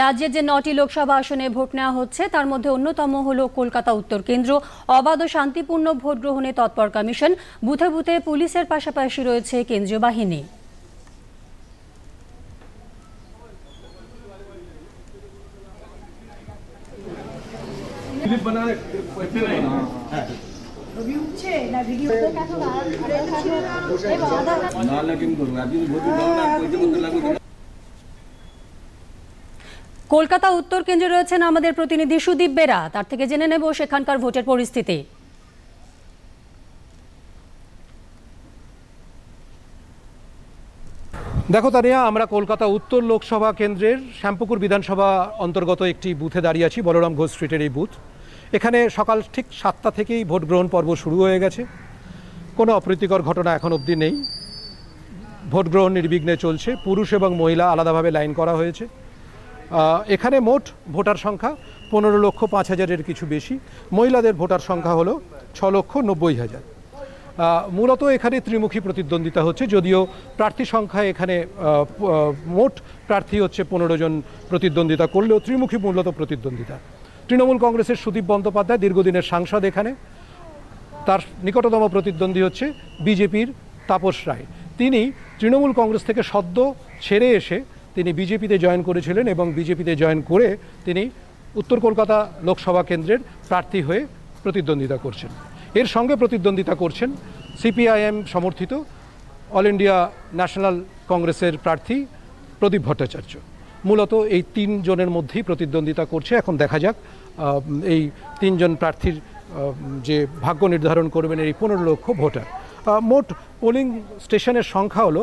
রাজ্যের যে নটি লোকসভা আসনে ভোট নেওয়া হচ্ছে তার মধ্যে অন্যতম হল কলকাতা উত্তর কেন্দ্র অবাধ ও শান্তিপূর্ণ ভোট গ্রহণে তৎপর কমিশন বুথে বুথে পুলিশের পাশাপাশি রয়েছে কেন্দ্রীয় বাহিনী না কলকাতা উত্তর কেন্দ্রে রয়েছেন আমাদের প্রতিনিধি সুদীপ বেরা তার থেকে জেনে নেব সেখানকার ভোটের পরিস্থিতি দেখো তানিয়া আমরা কলকাতা উত্তর লোকসভা কেন্দ্রের শ্যামপুকুর বিধানসভা অন্তর্গত একটি বুথে দাঁড়িয়ে আছি বলরাম ঘোষ স্ট্রিটের এই বুথ এখানে সকাল ঠিক সাতটা থেকেই ভোট গ্রহণ পর্ব শুরু হয়ে গেছে কোনো অপ্রীতিকর ঘটনা এখন অবধি নেই ভোট গ্রহণ নির্বিঘ্নে চলছে পুরুষ এবং মহিলা আলাদাভাবে লাইন করা হয়েছে এখানে মোট ভোটার সংখ্যা পনেরো লক্ষ পাঁচ হাজারের কিছু বেশি মহিলাদের ভোটার সংখ্যা হলো ছ লক্ষ নব্বই হাজার মূলত এখানে ত্রিমুখী প্রতিদ্বন্দ্বিতা হচ্ছে যদিও প্রার্থী সংখ্যা এখানে মোট প্রার্থী হচ্ছে পনেরো জন প্রতিদ্বন্দ্বিতা করলেও ত্রিমুখী মূলত প্রতিদ্বন্দ্বিতা তৃণমূল কংগ্রেসের সুদীপ বন্দ্যোপাধ্যায় দীর্ঘদিনের সাংসদ এখানে তার নিকটতম প্রতিদ্বন্দ্বী হচ্ছে বিজেপির তাপস রায় তিনি তৃণমূল কংগ্রেস থেকে সদ্য ছেড়ে এসে তিনি বিজেপিতে জয়েন করেছিলেন এবং বিজেপিতে জয়েন করে তিনি উত্তর কলকাতা লোকসভা কেন্দ্রের প্রার্থী হয়ে প্রতিদ্বন্দ্বিতা করছেন এর সঙ্গে প্রতিদ্বন্দ্বিতা করছেন সিপিআইএম সমর্থিত অল ইন্ডিয়া ন্যাশনাল কংগ্রেসের প্রার্থী প্রদীপ ভট্টাচার্য মূলত এই তিনজনের মধ্যেই প্রতিদ্বন্দ্বিতা করছে এখন দেখা যাক এই তিনজন প্রার্থীর যে ভাগ্য নির্ধারণ করবেন এই পনেরো লক্ষ ভোটার মোট পোলিং স্টেশনের সংখ্যা হলো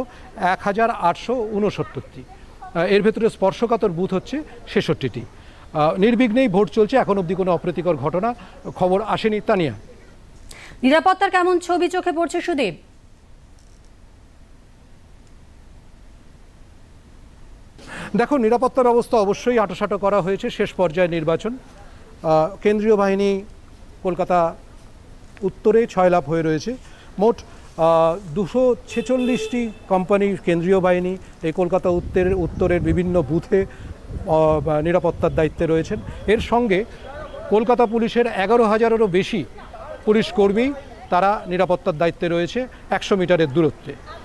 এক হাজার আটশো উনসত্তরটি এর ভেতরে স্পর্শকাতর বুথ হচ্ছে ছেষট্টিটি নির্বিঘ্নেই ভোট চলছে এখন অবধি কোনো অপ্রীতিকর ঘটনা খবর আসেনি তানিয়া নিরাপত্তার কেমন ছবি চোখে পড়ছে সুদীপ দেখো নিরাপত্তার অবস্থা অবশ্যই আটোসাটো করা হয়েছে শেষ পর্যায়ে নির্বাচন কেন্দ্রীয় বাহিনী কলকাতা উত্তরে ছয় লাভ হয়ে রয়েছে মোট দুশো ছেচল্লিশটি কোম্পানি কেন্দ্রীয় বাহিনী এই কলকাতা উত্তরের উত্তরের বিভিন্ন বুথে নিরাপত্তার দায়িত্বে রয়েছেন এর সঙ্গে কলকাতা পুলিশের এগারো হাজারেরও বেশি পুলিশ কর্মী তারা নিরাপত্তার দায়িত্বে রয়েছে একশো মিটারের দূরত্বে